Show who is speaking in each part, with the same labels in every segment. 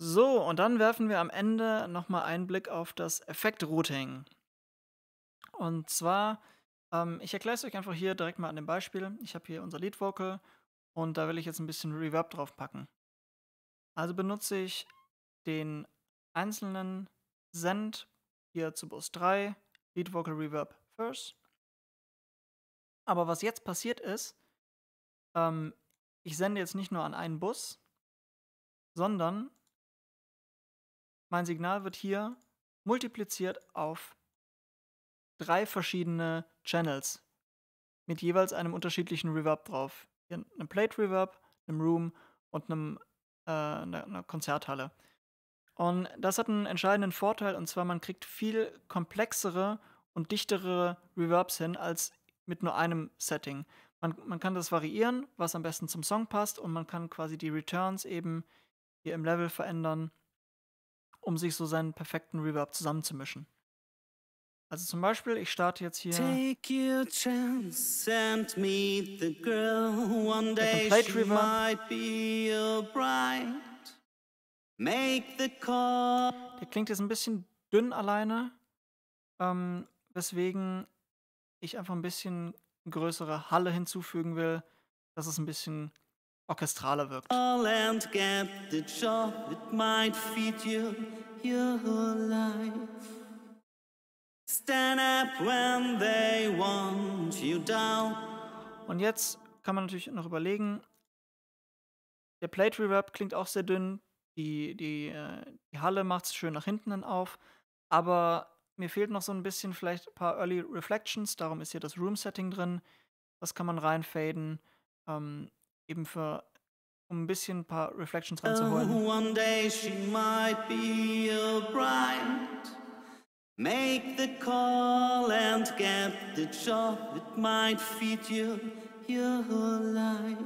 Speaker 1: So, und dann werfen wir am Ende nochmal einen Blick auf das Effekt-Routing. Und zwar, ähm, ich erkläre es euch einfach hier direkt mal an dem Beispiel. Ich habe hier unser Lead-Vocal und da will ich jetzt ein bisschen Reverb draufpacken. Also benutze ich den einzelnen Send hier zu Bus 3, Lead Vocal Reverb First. Aber was jetzt passiert ist, ähm, ich sende jetzt nicht nur an einen Bus, sondern mein Signal wird hier multipliziert auf drei verschiedene Channels mit jeweils einem unterschiedlichen Reverb drauf. Hier einem Plate Reverb, einem Room und einem, äh, einer Konzerthalle. Und das hat einen entscheidenden Vorteil, und zwar man kriegt viel komplexere und dichtere Reverbs hin als mit nur einem Setting. Man, man kann das variieren, was am besten zum Song passt, und man kann quasi die Returns eben hier im Level verändern um sich so seinen perfekten Reverb zusammenzumischen. Also zum Beispiel, ich starte
Speaker 2: jetzt hier Take your chance and meet the girl one day she might be your bride. Make the call. Der klingt jetzt ein bisschen dünn alleine,
Speaker 1: ähm, weswegen ich einfach ein bisschen größere Halle hinzufügen will, dass es ein bisschen orchestraler wirkt. All and get
Speaker 2: the job, it might feed you your life. Stand up when they want you down.
Speaker 1: Und jetzt kann man natürlich noch überlegen, der Plate Reverb klingt auch sehr dünn, die, die, äh, die Halle macht es schön nach hinten dann auf, aber mir fehlt noch so ein bisschen vielleicht ein paar Early Reflections, darum ist hier das Room Setting drin, das kann man reinfaden. Ähm, eben für, um ein bisschen ein paar Reflections reinzuholen. Oh, one
Speaker 2: day she might be a bride. Make the call and get the job. It might feed you your life.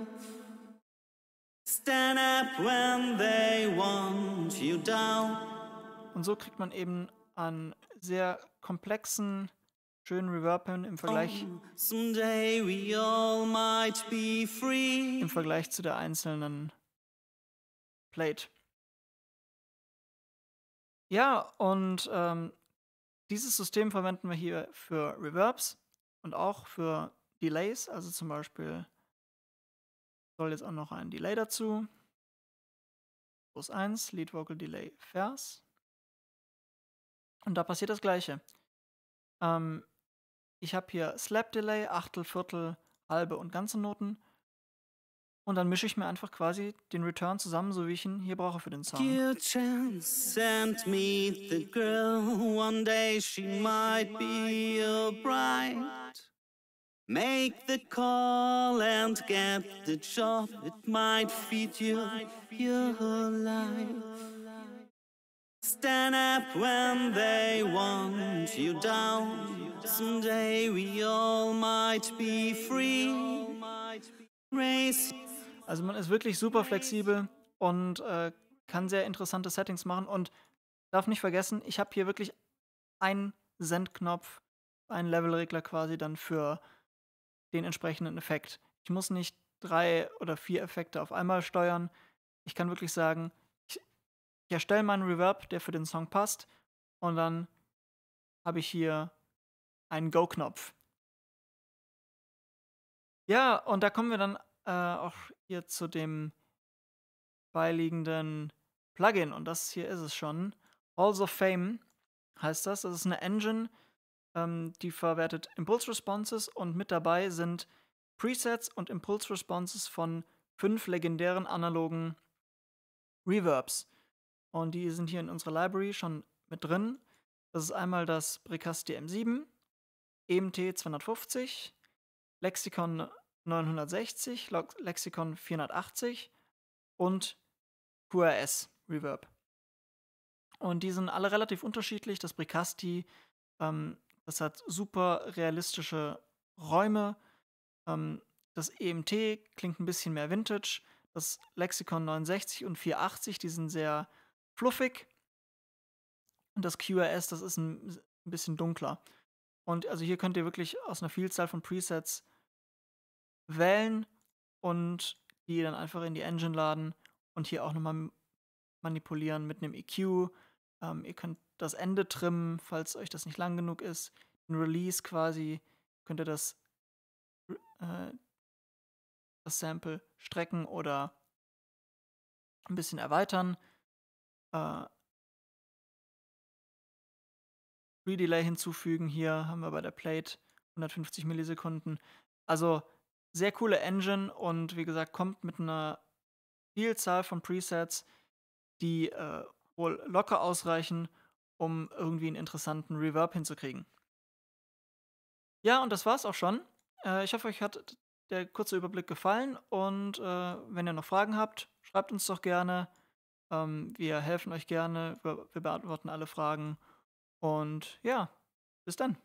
Speaker 2: Stand up when they want you down.
Speaker 1: Und so kriegt man eben an sehr komplexen schönen Reverb hören im Vergleich, im Vergleich zu der einzelnen Plate. Ja, und ähm, dieses System verwenden wir hier für Reverbs und auch für Delays. Also zum Beispiel soll jetzt auch noch ein Delay dazu. Plus 1, Lead Vocal Delay Vers. Und da passiert das gleiche. Ähm, ich habe hier Slap Delay, Achtel, Viertel, halbe und ganze Noten. Und dann mische ich mir einfach quasi den Return zusammen, so wie
Speaker 2: ich ihn hier brauche für den Song. You chance and meet the girl. One day she might be your bride. Make the call and get the job. It might feed you your life. Stand up when they want you down. Someday we all might be free.
Speaker 1: Race. Also man ist wirklich super flexibel und äh, kann sehr interessante Settings machen und darf nicht vergessen, ich habe hier wirklich einen Sendknopf, einen Levelregler quasi dann für den entsprechenden Effekt. Ich muss nicht drei oder vier Effekte auf einmal steuern. Ich kann wirklich sagen, ich, ich erstelle meinen Reverb, der für den Song passt und dann habe ich hier einen Go-Knopf. Ja, und da kommen wir dann äh, auch hier zu dem beiliegenden Plugin. Und das hier ist es schon. Halls of Fame heißt das. Das ist eine Engine, ähm, die verwertet Impulse Responses und mit dabei sind Presets und Impulse Responses von fünf legendären analogen Reverbs. Und die sind hier in unserer Library schon mit drin. Das ist einmal das Precast DM7, EMT 250, Lexikon 960, Lexikon 480 und QRS Reverb. Und die sind alle relativ unterschiedlich. Das Bricasti, ähm, das hat super realistische Räume. Ähm, das EMT klingt ein bisschen mehr Vintage. Das Lexikon 69 und 480, die sind sehr fluffig. Und das QRS, das ist ein bisschen dunkler. Und also hier könnt ihr wirklich aus einer Vielzahl von Presets wählen und die dann einfach in die Engine laden und hier auch nochmal manipulieren mit einem EQ. Ähm, ihr könnt das Ende trimmen, falls euch das nicht lang genug ist. Den Release quasi könnt ihr das, äh, das Sample strecken oder ein bisschen erweitern. Äh, Pre-Delay hinzufügen. Hier haben wir bei der Plate 150 Millisekunden. Also sehr coole Engine und wie gesagt, kommt mit einer Vielzahl von Presets, die äh, wohl locker ausreichen, um irgendwie einen interessanten Reverb hinzukriegen. Ja, und das war's auch schon. Äh, ich hoffe, euch hat der kurze Überblick gefallen und äh, wenn ihr noch Fragen habt, schreibt uns doch gerne. Ähm, wir helfen euch gerne, wir beantworten alle Fragen. Und ja, bis dann.